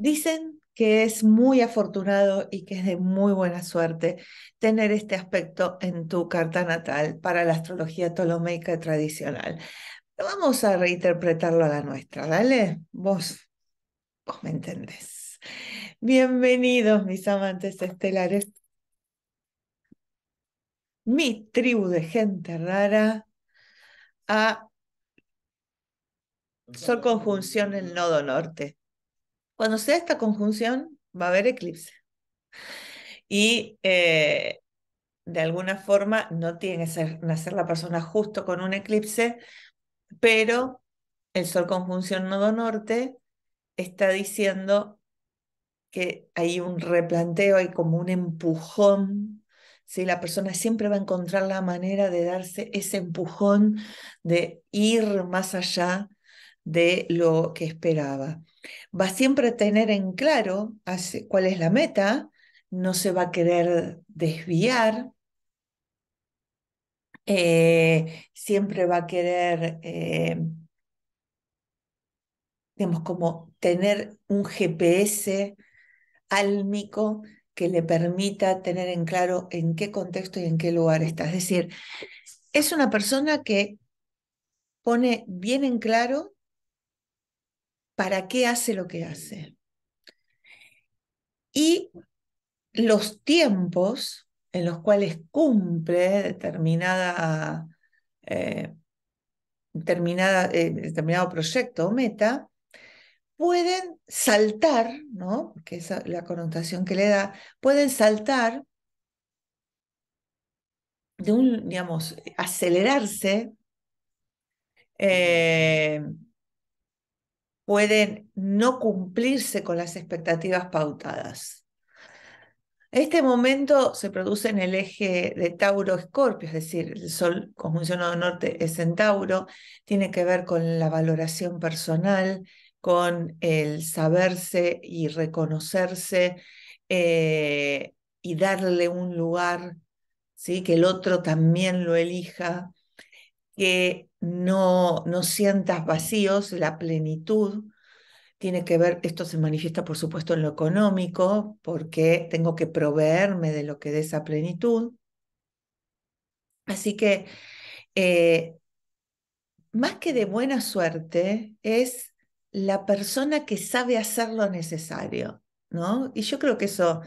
Dicen que es muy afortunado y que es de muy buena suerte tener este aspecto en tu carta natal para la astrología ptolomeica tradicional. Vamos a reinterpretarlo a la nuestra, Dale, Vos, vos me entendés. Bienvenidos, mis amantes estelares. Mi tribu de gente rara a Sol Conjunción el Nodo Norte cuando sea esta conjunción, va a haber eclipse. Y eh, de alguna forma no tiene que ser, nacer la persona justo con un eclipse, pero el Sol conjunción nodo norte está diciendo que hay un replanteo, hay como un empujón. La persona siempre va a encontrar la manera de darse ese empujón, de ir más allá de lo que esperaba. Va siempre a tener en claro cuál es la meta, no se va a querer desviar, eh, siempre va a querer, eh, digamos, como tener un GPS álmico que le permita tener en claro en qué contexto y en qué lugar está. Es decir, es una persona que pone bien en claro para qué hace lo que hace. Y los tiempos en los cuales cumple determinada, eh, determinada eh, determinado proyecto o meta pueden saltar, ¿no? que es la connotación que le da, pueden saltar de un, digamos, acelerarse pueden no cumplirse con las expectativas pautadas. Este momento se produce en el eje de Tauro-Escorpio, es decir, el Sol conjuncionado norte es en Tauro, tiene que ver con la valoración personal, con el saberse y reconocerse eh, y darle un lugar, ¿sí? que el otro también lo elija, que no, no sientas vacíos, la plenitud, tiene que ver, esto se manifiesta por supuesto en lo económico, porque tengo que proveerme de lo que dé esa plenitud. Así que, eh, más que de buena suerte, es la persona que sabe hacer lo necesario, ¿no? Y yo creo que eso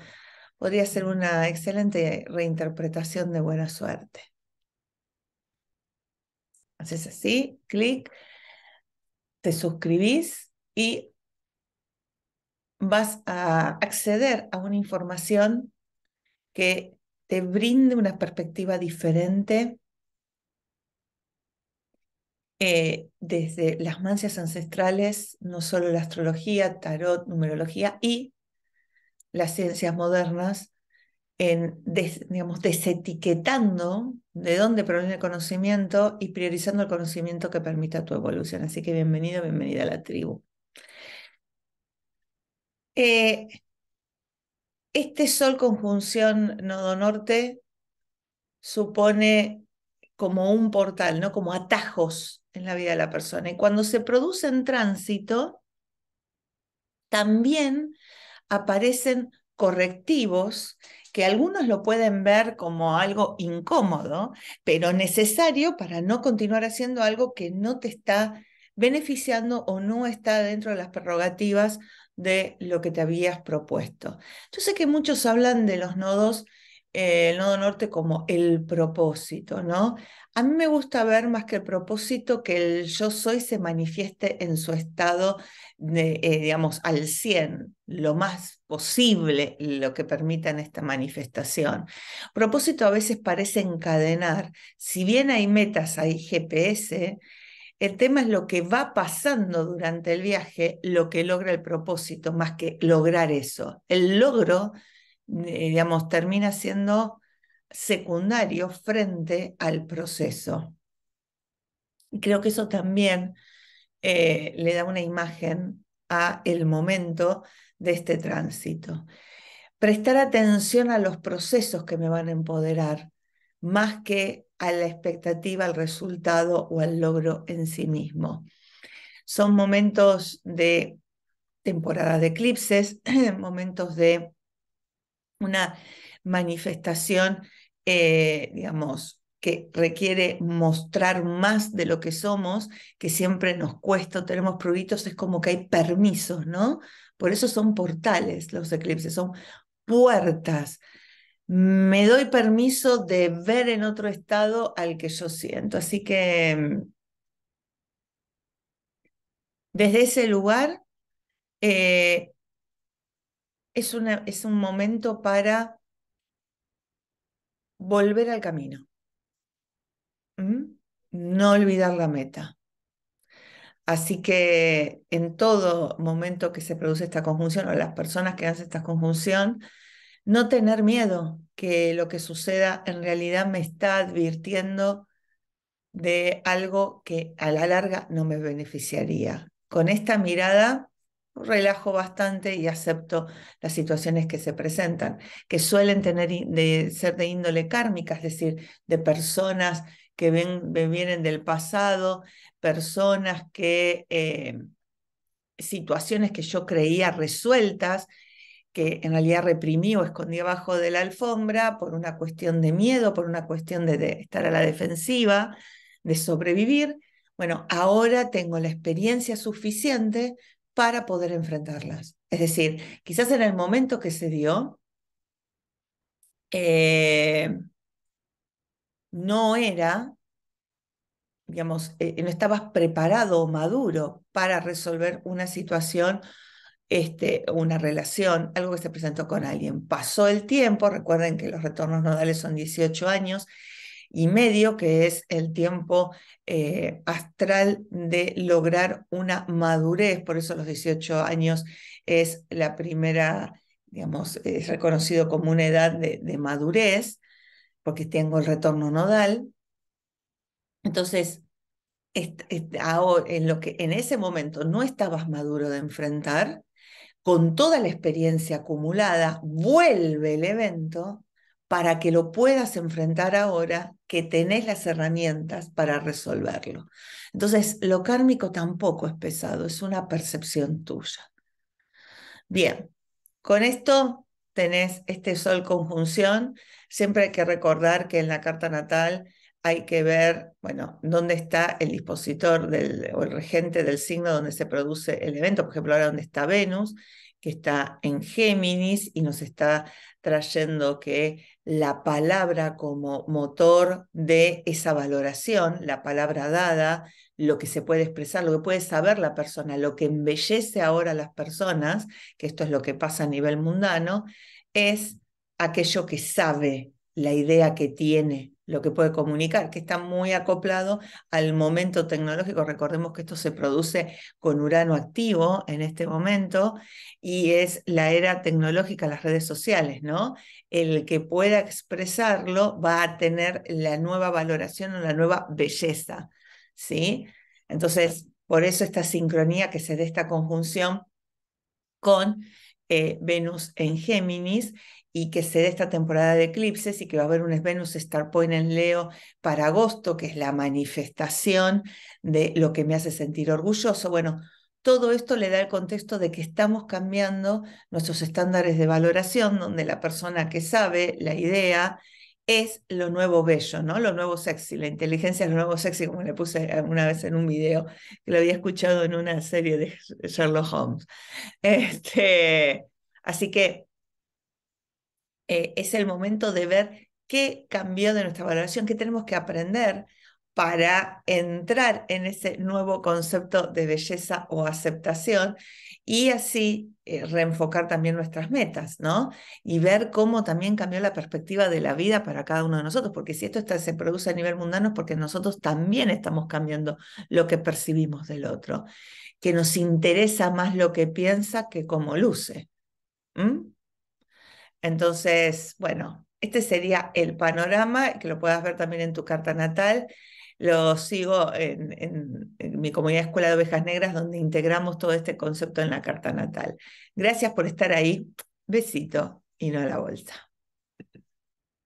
podría ser una excelente reinterpretación de buena suerte. Haces así, clic, te suscribís y vas a acceder a una información que te brinde una perspectiva diferente eh, desde las mancias ancestrales, no solo la astrología, tarot, numerología y las ciencias modernas en digamos, desetiquetando de dónde proviene el conocimiento y priorizando el conocimiento que permita tu evolución. Así que bienvenido, bienvenida a la tribu. Eh, este sol conjunción nodo norte supone como un portal, ¿no? como atajos en la vida de la persona. Y cuando se produce en tránsito, también aparecen correctivos que algunos lo pueden ver como algo incómodo, pero necesario para no continuar haciendo algo que no te está beneficiando o no está dentro de las prerrogativas de lo que te habías propuesto. Yo sé que muchos hablan de los nodos eh, el nodo norte como el propósito, ¿no? A mí me gusta ver más que el propósito que el yo soy se manifieste en su estado, de, eh, digamos, al 100, lo más posible, lo que permita en esta manifestación. Propósito a veces parece encadenar. Si bien hay metas, hay GPS, el tema es lo que va pasando durante el viaje, lo que logra el propósito, más que lograr eso. El logro eh, digamos, termina siendo secundario frente al proceso. creo que eso también eh, le da una imagen a el momento de este tránsito. Prestar atención a los procesos que me van a empoderar, más que a la expectativa, al resultado o al logro en sí mismo. Son momentos de temporada de eclipses, momentos de una manifestación, eh, digamos, que requiere mostrar más de lo que somos, que siempre nos cuesta, tenemos pruditos, es como que hay permisos, ¿no? Por eso son portales los eclipses, son puertas. Me doy permiso de ver en otro estado al que yo siento. Así que mm, desde ese lugar eh, es, un momento para volver al camino. No olvidar la meta. Así que en todo momento que se produce esta conjunción o las personas que hacen esta conjunción, no tener miedo que lo que suceda en realidad me está advirtiendo de algo que a la larga no me beneficiaría. Con esta mirada relajo bastante y acepto las situaciones que se presentan, que suelen tener de ser de índole kármica, es decir, de personas que ven, vienen del pasado, personas que, eh, situaciones que yo creía resueltas, que en realidad reprimí o escondí abajo de la alfombra por una cuestión de miedo, por una cuestión de estar a la defensiva, de sobrevivir. Bueno, ahora tengo la experiencia suficiente para poder enfrentarlas. Es decir, quizás en el momento que se dio, eh, no era, digamos, eh, no estabas preparado o maduro para resolver una situación, este, una relación, algo que se presentó con alguien. Pasó el tiempo, recuerden que los retornos nodales son 18 años, y medio, que es el tiempo eh, astral de lograr una madurez. Por eso los 18 años es la primera, digamos, es reconocido como una edad de, de madurez, porque tengo el retorno nodal. Entonces, ahora, en, lo que, en ese momento no estabas maduro de enfrentar, con toda la experiencia acumulada, vuelve el evento para que lo puedas enfrentar ahora que tenés las herramientas para resolverlo. Entonces, lo kármico tampoco es pesado, es una percepción tuya. Bien, con esto tenés este sol conjunción. Siempre hay que recordar que en la carta natal hay que ver, bueno, dónde está el dispositor del, o el regente del signo donde se produce el evento, por ejemplo, ahora donde está Venus, que está en Géminis y nos está trayendo que la palabra como motor de esa valoración, la palabra dada, lo que se puede expresar, lo que puede saber la persona, lo que embellece ahora a las personas, que esto es lo que pasa a nivel mundano, es aquello que sabe, la idea que tiene, lo que puede comunicar, que está muy acoplado al momento tecnológico. Recordemos que esto se produce con Urano activo en este momento y es la era tecnológica, las redes sociales, ¿no? El que pueda expresarlo va a tener la nueva valoración o la nueva belleza, ¿sí? Entonces, por eso esta sincronía que se dé esta conjunción con eh, Venus en Géminis y que se dé esta temporada de eclipses y que va a haber un Venus Star Point en Leo para agosto, que es la manifestación de lo que me hace sentir orgulloso. Bueno, todo esto le da el contexto de que estamos cambiando nuestros estándares de valoración, donde la persona que sabe la idea es lo nuevo bello, ¿no? Lo nuevo sexy, la inteligencia es lo nuevo sexy, como le puse alguna vez en un video que lo había escuchado en una serie de Sherlock Holmes. Este, así que eh, es el momento de ver qué cambió de nuestra valoración, qué tenemos que aprender para entrar en ese nuevo concepto de belleza o aceptación y así eh, reenfocar también nuestras metas, ¿no? Y ver cómo también cambió la perspectiva de la vida para cada uno de nosotros, porque si esto se produce a nivel mundano es porque nosotros también estamos cambiando lo que percibimos del otro, que nos interesa más lo que piensa que cómo luce. Entonces, bueno, este sería el panorama, que lo puedas ver también en tu carta natal. Lo sigo en, mi comunidad Escuela de Ovejas Negras, donde integramos todo este concepto en la carta natal. Gracias por estar ahí. Besito y no a la bolsa.